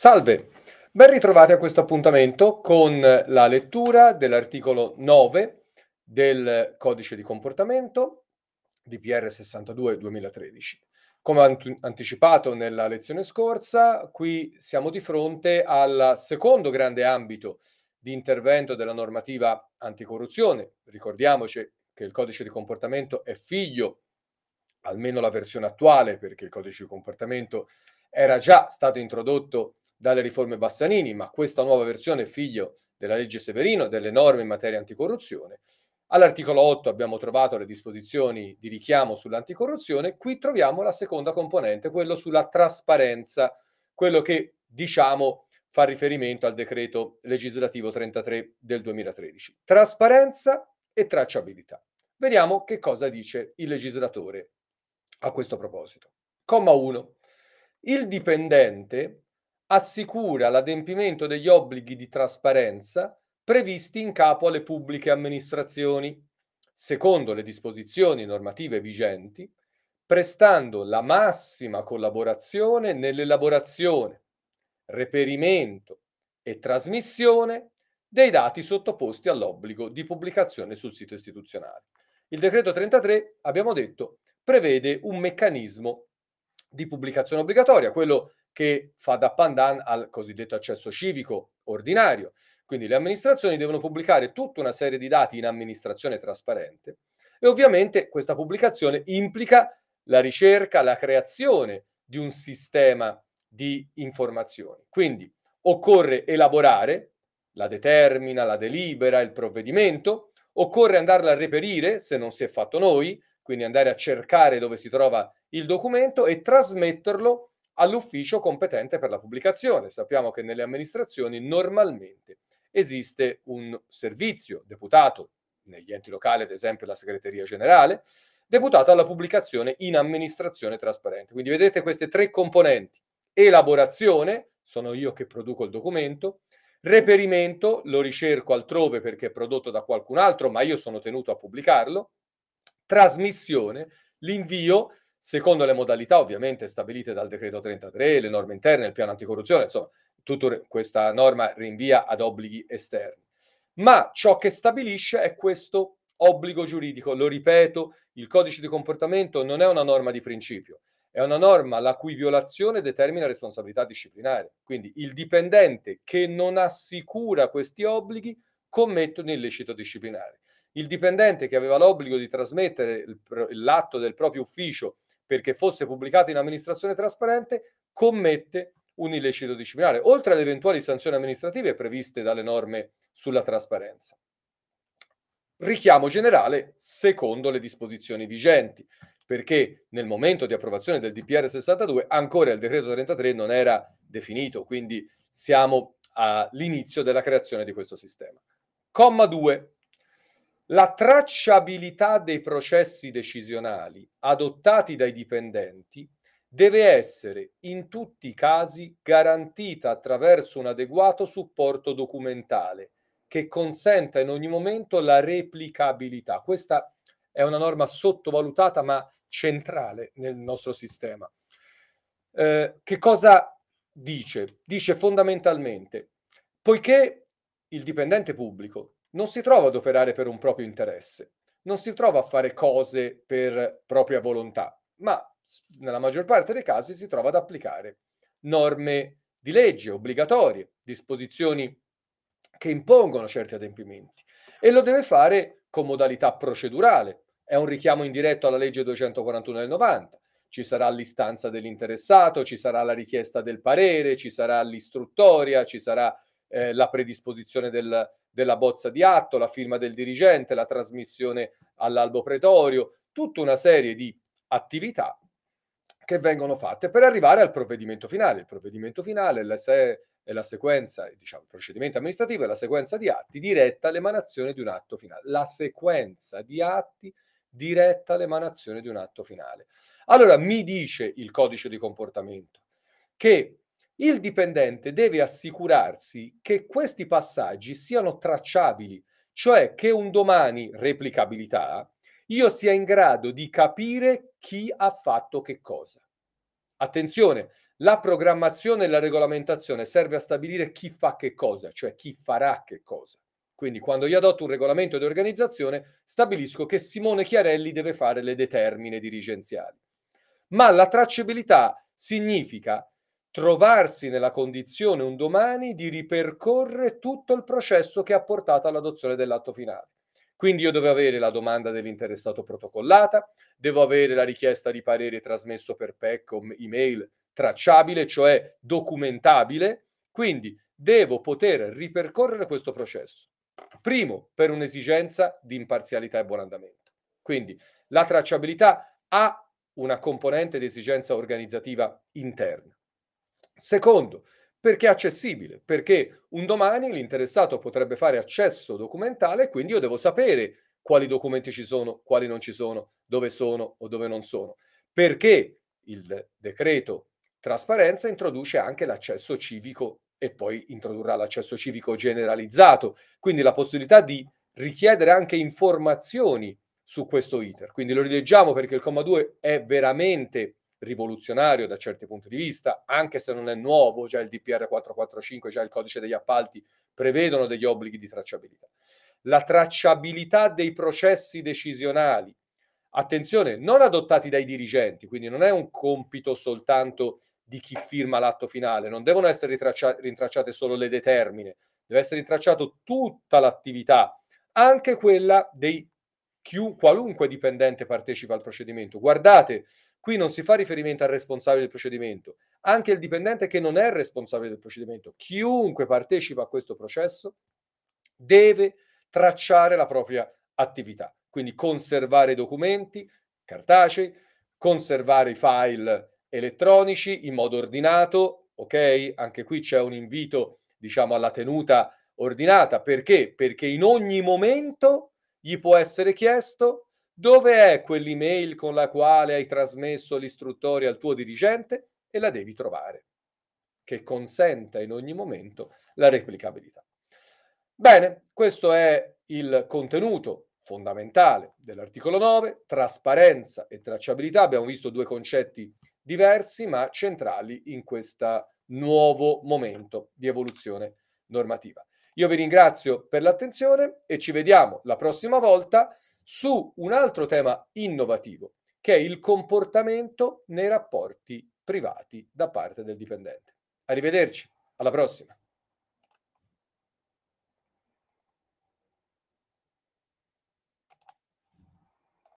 Salve, ben ritrovati a questo appuntamento con la lettura dell'articolo 9 del codice di comportamento DPR 62 2013. Come ant- anticipato nella lezione scorsa, qui siamo di fronte al secondo grande ambito di intervento della normativa anticorruzione. Ricordiamoci che il codice di comportamento è figlio, almeno la versione attuale, perché il codice di comportamento era già stato introdotto dalle riforme Bassanini, ma questa nuova versione è figlio della legge Severino, delle norme in materia anticorruzione. All'articolo 8 abbiamo trovato le disposizioni di richiamo sull'anticorruzione, qui troviamo la seconda componente, quello sulla trasparenza, quello che diciamo fa riferimento al decreto legislativo 33 del 2013. Trasparenza e tracciabilità. Vediamo che cosa dice il legislatore a questo proposito. Comma 1. Il dipendente assicura l'adempimento degli obblighi di trasparenza previsti in capo alle pubbliche amministrazioni, secondo le disposizioni normative vigenti, prestando la massima collaborazione nell'elaborazione, reperimento e trasmissione dei dati sottoposti all'obbligo di pubblicazione sul sito istituzionale. Il decreto 33, abbiamo detto, prevede un meccanismo di pubblicazione obbligatoria, quello che fa da pandan al cosiddetto accesso civico ordinario. Quindi le amministrazioni devono pubblicare tutta una serie di dati in amministrazione trasparente e ovviamente questa pubblicazione implica la ricerca, la creazione di un sistema di informazioni. Quindi occorre elaborare la determina, la delibera, il provvedimento, occorre andarla a reperire se non si è fatto noi, quindi andare a cercare dove si trova il documento e trasmetterlo all'ufficio competente per la pubblicazione. Sappiamo che nelle amministrazioni normalmente esiste un servizio deputato, negli enti locali ad esempio la segreteria generale, deputato alla pubblicazione in amministrazione trasparente. Quindi vedete queste tre componenti. Elaborazione, sono io che produco il documento, reperimento, lo ricerco altrove perché è prodotto da qualcun altro, ma io sono tenuto a pubblicarlo, trasmissione, l'invio secondo le modalità ovviamente stabilite dal decreto 33, le norme interne, il piano anticorruzione, insomma, tutta questa norma rinvia ad obblighi esterni. Ma ciò che stabilisce è questo obbligo giuridico. Lo ripeto, il codice di comportamento non è una norma di principio, è una norma la cui violazione determina responsabilità disciplinare. Quindi il dipendente che non assicura questi obblighi commette un illecito disciplinare. Il dipendente che aveva l'obbligo di trasmettere l'atto del proprio ufficio perché fosse pubblicato in amministrazione trasparente, commette un illecito disciplinare, oltre alle eventuali sanzioni amministrative previste dalle norme sulla trasparenza. Richiamo generale secondo le disposizioni vigenti, perché nel momento di approvazione del DPR 62 ancora il decreto 33 non era definito, quindi siamo all'inizio della creazione di questo sistema. Comma 2 la tracciabilità dei processi decisionali adottati dai dipendenti deve essere in tutti i casi garantita attraverso un adeguato supporto documentale che consenta in ogni momento la replicabilità. Questa è una norma sottovalutata ma centrale nel nostro sistema. Eh, che cosa dice? Dice fondamentalmente, poiché il dipendente pubblico non si trova ad operare per un proprio interesse, non si trova a fare cose per propria volontà, ma nella maggior parte dei casi si trova ad applicare norme di legge obbligatorie, disposizioni che impongono certi adempimenti e lo deve fare con modalità procedurale. È un richiamo indiretto alla legge 241 del 90. Ci sarà l'istanza dell'interessato, ci sarà la richiesta del parere, ci sarà l'istruttoria, ci sarà eh, la predisposizione del, della bozza di atto, la firma del dirigente, la trasmissione all'albo pretorio, tutta una serie di attività che vengono fatte per arrivare al provvedimento finale. Il provvedimento finale è la sequenza, diciamo, il procedimento amministrativo è la sequenza di atti diretta all'emanazione di un atto finale. La sequenza di atti diretta all'emanazione di un atto finale. Allora mi dice il codice di comportamento che il dipendente deve assicurarsi che questi passaggi siano tracciabili, cioè che un domani, replicabilità, io sia in grado di capire chi ha fatto che cosa. Attenzione, la programmazione e la regolamentazione serve a stabilire chi fa che cosa, cioè chi farà che cosa. Quindi quando io adotto un regolamento di organizzazione, stabilisco che Simone Chiarelli deve fare le determine dirigenziali. Ma la tracciabilità significa trovarsi nella condizione un domani di ripercorrere tutto il processo che ha portato all'adozione dell'atto finale. Quindi io devo avere la domanda dell'interessato protocollata, devo avere la richiesta di parere trasmesso per PEC o email tracciabile, cioè documentabile, quindi devo poter ripercorrere questo processo. Primo, per un'esigenza di imparzialità e buon andamento. Quindi la tracciabilità ha una componente di esigenza organizzativa interna. Secondo, perché è accessibile, perché un domani l'interessato potrebbe fare accesso documentale e quindi io devo sapere quali documenti ci sono, quali non ci sono, dove sono o dove non sono. Perché il decreto trasparenza introduce anche l'accesso civico e poi introdurrà l'accesso civico generalizzato, quindi la possibilità di richiedere anche informazioni su questo iter. Quindi lo rileggiamo perché il comma 2 è veramente rivoluzionario da certi punti di vista, anche se non è nuovo, già il DPR 445, già il codice degli appalti prevedono degli obblighi di tracciabilità. La tracciabilità dei processi decisionali, attenzione, non adottati dai dirigenti, quindi non è un compito soltanto di chi firma l'atto finale, non devono essere rintracciate solo le determine, deve essere rintracciato tutta l'attività, anche quella dei chiunque, qualunque dipendente partecipa al procedimento. Guardate, Qui non si fa riferimento al responsabile del procedimento, anche il dipendente che non è responsabile del procedimento, chiunque partecipa a questo processo deve tracciare la propria attività, quindi conservare i documenti cartacei, conservare i file elettronici in modo ordinato, ok? Anche qui c'è un invito, diciamo, alla tenuta ordinata, perché? Perché in ogni momento gli può essere chiesto dove è quell'email con la quale hai trasmesso l'istruttore al tuo dirigente e la devi trovare, che consenta in ogni momento la replicabilità. Bene, questo è il contenuto fondamentale dell'articolo 9, trasparenza e tracciabilità. Abbiamo visto due concetti diversi ma centrali in questo nuovo momento di evoluzione normativa. Io vi ringrazio per l'attenzione e ci vediamo la prossima volta su un altro tema innovativo, che è il comportamento nei rapporti privati da parte del dipendente. Arrivederci, alla prossima.